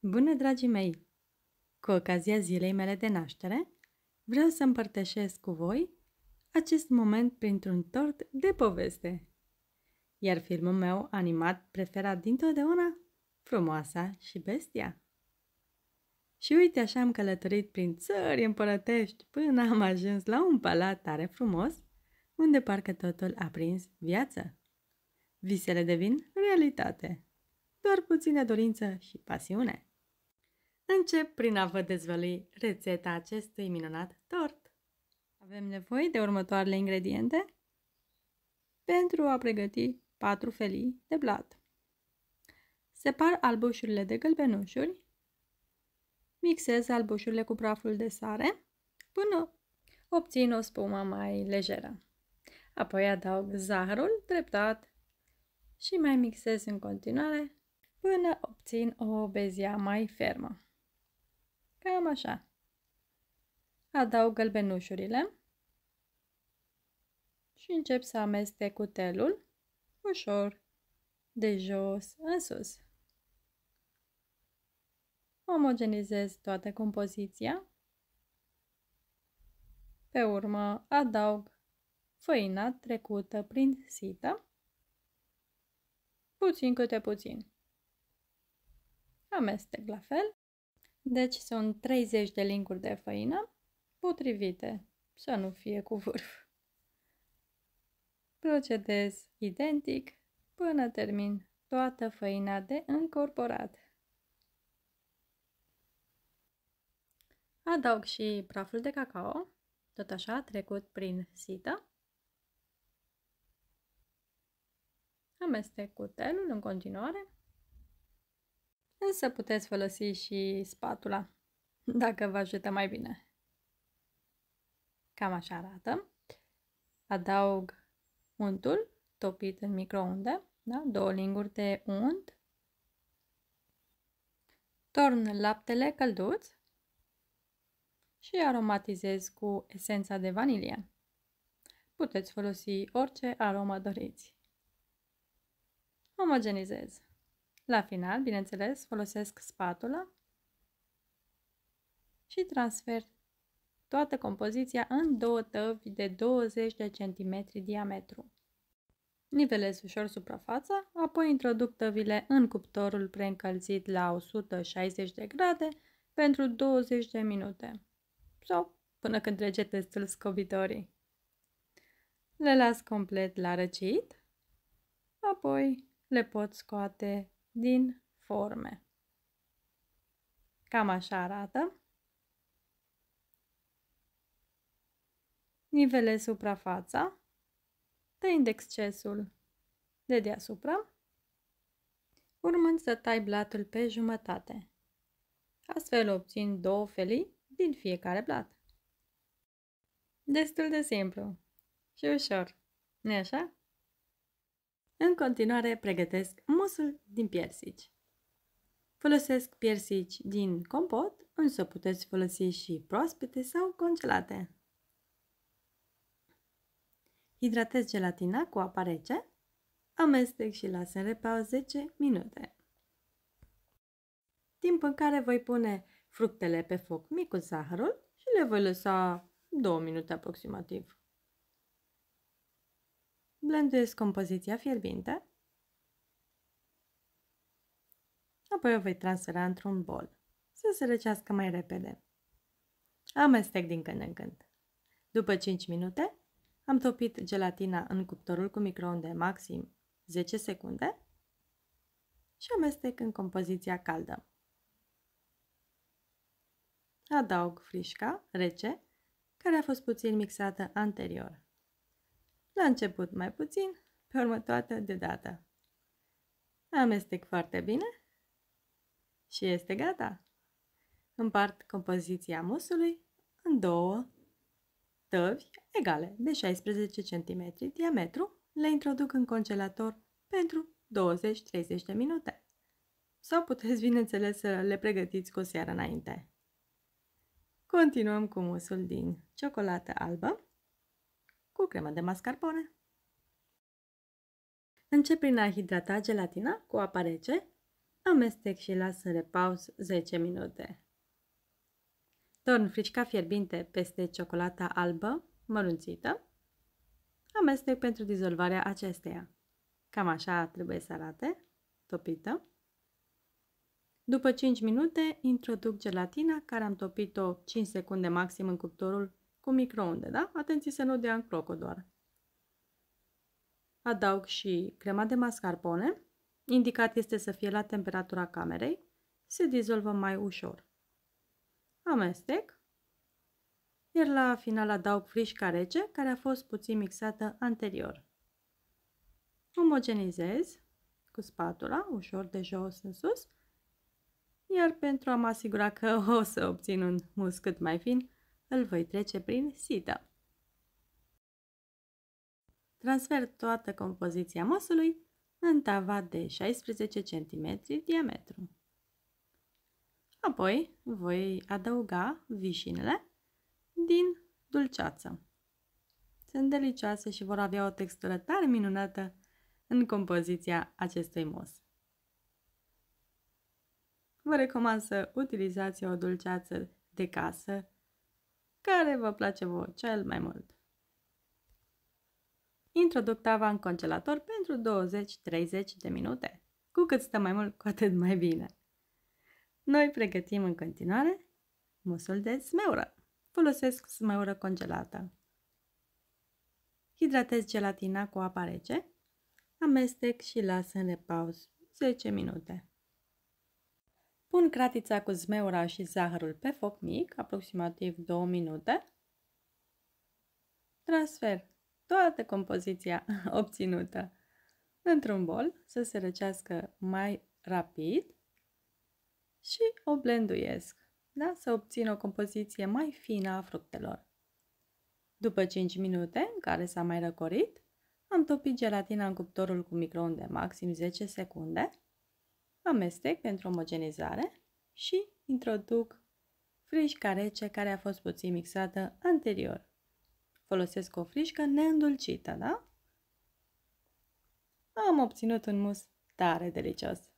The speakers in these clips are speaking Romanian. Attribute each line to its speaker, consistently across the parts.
Speaker 1: Bună, dragii mei! Cu ocazia zilei mele de naștere, vreau să împărtășesc cu voi acest moment printr-un tort de poveste. Iar filmul meu animat preferat dintotdeauna, Frumoasa și Bestia. Și uite așa am călătorit prin țări împărătești până am ajuns la un palat tare frumos, unde parcă totul a prins viață. Visele devin realitate, doar puțină dorință și pasiune. Încep prin a vă dezvălui rețeta acestui minunat tort. Avem nevoie de următoarele ingrediente pentru a pregăti 4 felii de blat. Separ albușurile de gălbenușuri, mixez albușurile cu praful de sare până obțin o spumă mai lejeră. Apoi adaug zahărul treptat și mai mixez în continuare până obțin o bezia mai fermă. Cam așa. Adaug gălbenușurile și încep să amestec cutelul ușor de jos în sus. Omogenizez toată compoziția. Pe urmă adaug făina trecută prin sită, puțin câte puțin. Amestec la fel. Deci sunt 30 de linguri de făină potrivite, să nu fie cu vârf. Procedez identic până termin toată făina de încorporat. Adaug și praful de cacao, tot așa trecut prin sită. Amestec cu telul în continuare însă puteți folosi și spatula, dacă vă ajută mai bine. Cam așa arată. Adaug untul topit în microunde, da? două linguri de unt. Torn laptele călduț și aromatizez cu esența de vanilie. Puteți folosi orice aromă doriți. Omogenizez. La final, bineînțeles, folosesc spatula și transfer toată compoziția în două tăvi de 20 de centimetri diametru. Nivelez ușor suprafața, apoi introduc tăvile în cuptorul preîncălzit la 160 de grade pentru 20 de minute sau până când trece testul scobitorii. Le las complet la răcit, apoi le pot scoate din forme. Cam așa arată. Nivelez suprafața, tăind excesul de deasupra, urmând să tai blatul pe jumătate. Astfel obțin două felii din fiecare blat. Destul de simplu și ușor, nu-i așa? În continuare pregătesc musul din piersici. Folosesc piersici din compot, însă puteți folosi și proaspete sau congelate. Hidratez gelatina cu apă rece, amestec și las în repaus 10 minute. Timp în care voi pune fructele pe foc mic cu zahărul și le voi lăsa 2 minute aproximativ. Blânduiesc compoziția fierbinte. Apoi o voi transfera într-un bol, să se răcească mai repede. Amestec din când în când. După 5 minute, am topit gelatina în cuptorul cu microunde maxim 10 secunde și amestec în compoziția caldă. Adaug frișca rece, care a fost puțin mixată anterior. La început mai puțin, pe urmă toată deodată. Amestec foarte bine și este gata. Împart compoziția musului în două tăvi egale de 16 cm diametru, le introduc în congelator pentru 20-30 de minute. Sau puteți, bineînțeles, să le pregătiți cu o seară înainte. Continuăm cu musul din ciocolată albă cu cremă de mascarpone. Încep prin a hidrata gelatina cu apă rece, amestec și las să repaus 10 minute. Torn frișca fierbinte peste ciocolata albă, mărunțită. Amestec pentru dizolvarea acesteia. Cam așa trebuie să arate, topită. După 5 minute, introduc gelatina care am topit-o 5 secunde maxim în cuptorul cu microunde, da? Atenție să nu dea în croco doar. Adaug și crema de mascarpone. Indicat este să fie la temperatura camerei. Se dizolvă mai ușor. Amestec. Iar la final adaug frișca rece, care a fost puțin mixată anterior. Omogenizez cu spatula, ușor de jos în sus, iar pentru a mă asigura că o să obțin un mus cât mai fin, îl voi trece prin sită. Transfer toată compoziția mosului în tava de 16 cm diametru. Apoi voi adăuga vișinele din dulceață. Sunt delicioase și vor avea o textură tare minunată în compoziția acestui mos. Vă recomand să utilizați o dulceață de casă care vă place vouă cel mai mult. Introduc tava în congelator pentru 20-30 de minute. Cu cât stă mai mult, cu atât mai bine. Noi pregătim în continuare musul de smeură. Folosesc smeură congelată. Hidratez gelatina cu apă rece, amestec și las în repaus 10 minute. Pun cratița cu zmeura și zahărul pe foc mic, aproximativ 2 minute. Transfer toată compoziția obținută într-un bol să se răcească mai rapid și o blenduiesc, da? să obțin o compoziție mai fină a fructelor. După 5 minute, în care s-a mai răcorit, am topit gelatina în cuptorul cu microunde maxim 10 secunde amestec pentru omogenizare și introduc frișca rece care a fost puțin mixată anterior. Folosesc o frișcă neîndulcită, da? Am obținut un mus tare delicios.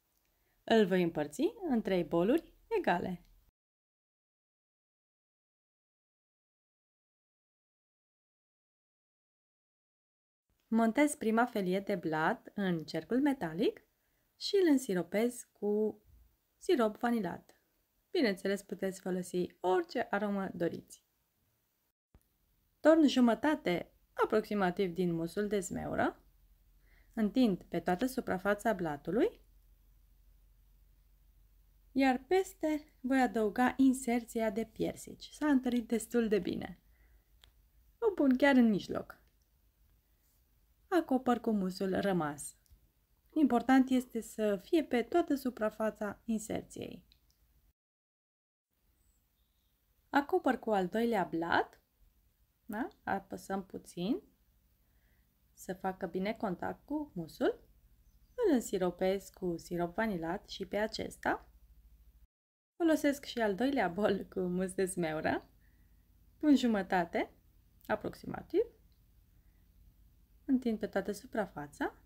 Speaker 1: Îl voi împărți în trei boluri egale. Montez prima felie de blat în cercul metalic și îl însiropez cu sirop vanilat. Bineînțeles, puteți folosi orice aromă doriți. Torn jumătate aproximativ din musul de zmeură, întind pe toată suprafața blatului, iar peste voi adăuga inserția de piersici. S-a întărit destul de bine. O pun chiar în mijloc. Acopăr cu musul rămas. Important este să fie pe toată suprafața inserției. Acopăr cu al doilea blat, da? apăsăm puțin, să facă bine contact cu musul. Îl însiropez cu sirop vanilat și pe acesta. Folosesc și al doilea bol cu mus de zmeură. Pun jumătate, aproximativ. Întind pe toată suprafața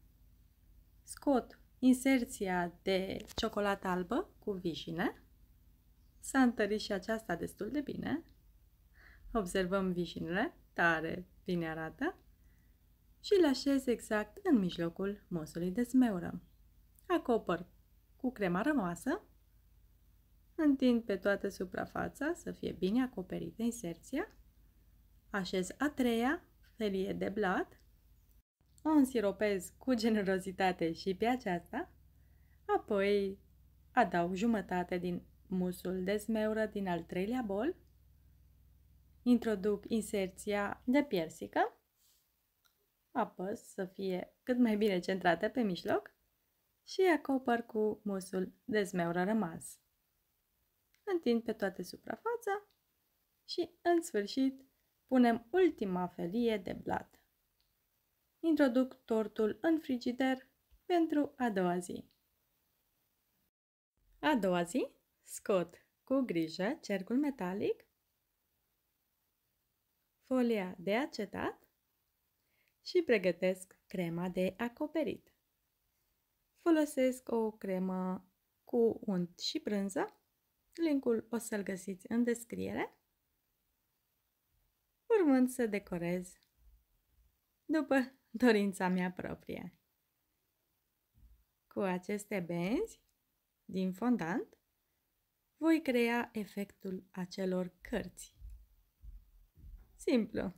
Speaker 1: scot inserția de ciocolată albă cu vișine. S-a întărit și aceasta destul de bine. Observăm vișinile, tare bine arată. Și le așez exact în mijlocul mosului de smeură. Acopăr cu crema rămasă. Întind pe toată suprafața să fie bine acoperită inserția. Așez a treia felie de blat o însiropez cu generozitate și pe aceasta, apoi adaug jumătate din musul de smeură din al treilea bol, introduc inserția de piersică, apăs să fie cât mai bine centrată pe mijloc și acopăr cu musul de smeură rămas. Întind pe toată suprafața și, în sfârșit, punem ultima felie de blat. Introduc tortul în frigider pentru a doua zi. A doua zi scot cu grijă cercul metalic, folia de acetat și pregătesc crema de acoperit. Folosesc o cremă cu unt și brânză, linkul o să-l găsiți în descriere, urmând să decorez după dorința mea proprie. Cu aceste benzi din fondant voi crea efectul acelor cărți. Simplu.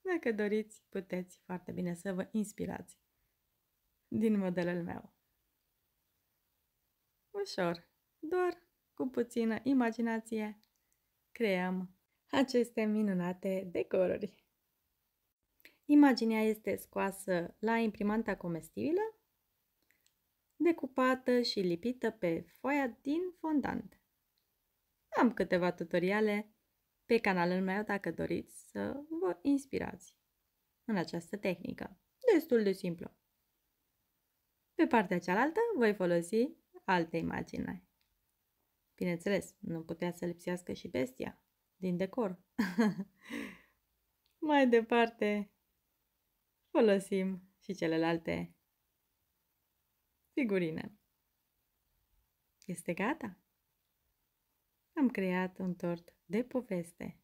Speaker 1: Dacă doriți, puteți foarte bine să vă inspirați din modelul meu. Ușor, doar cu puțină imaginație, creăm aceste minunate decoruri. Imaginea este scoasă la imprimanta comestibilă, decupată și lipită pe foaia din fondant. Am câteva tutoriale pe canalul meu dacă doriți să vă inspirați în această tehnică. Destul de simplu. Pe partea cealaltă voi folosi alte imagini. Bineînțeles, nu putea să lipsească și bestia din decor. Mai departe, folosim și celelalte figurine. Este gata! Am creat un tort de poveste.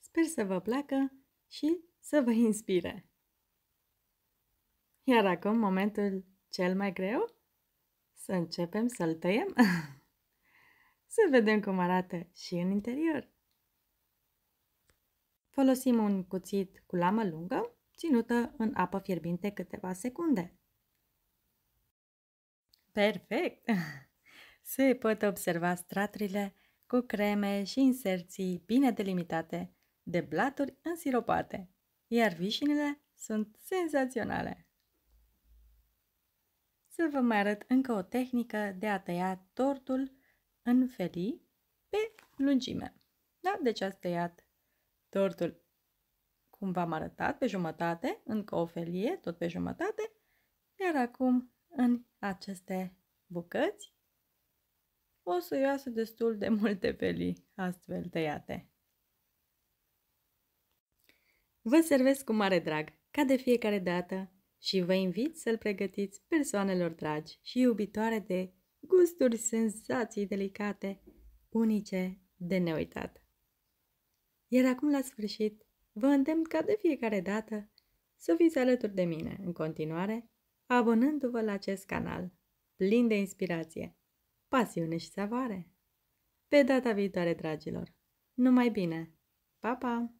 Speaker 1: Sper să vă placă și să vă inspire. Iar acum momentul cel mai greu? Să începem să-l tăiem? Să vedem cum arată și în interior. Folosim un cuțit cu lamă lungă, ținută în apă fierbinte câteva secunde. Perfect! Se pot observa straturile cu creme și inserții bine delimitate de blaturi însiropate, iar vișinile sunt senzaționale. Să vă mai arăt încă o tehnică de a tăia tortul în felii pe lungime. Da? Deci ați tăiat tortul cum v-am arătat, pe jumătate, încă o felie, tot pe jumătate, iar acum în aceste bucăți o să iasă destul de multe felii astfel tăiate. Vă servesc cu mare drag, ca de fiecare dată, și vă invit să-l pregătiți persoanelor dragi și iubitoare de gusturi, senzații delicate, unice, de neuitat. Iar acum la sfârșit, vă îndemn ca de fiecare dată să fiți alături de mine în continuare, abonându-vă la acest canal, plin de inspirație, pasiune și savoare. Pe data viitoare, dragilor! Numai bine! Pa, pa!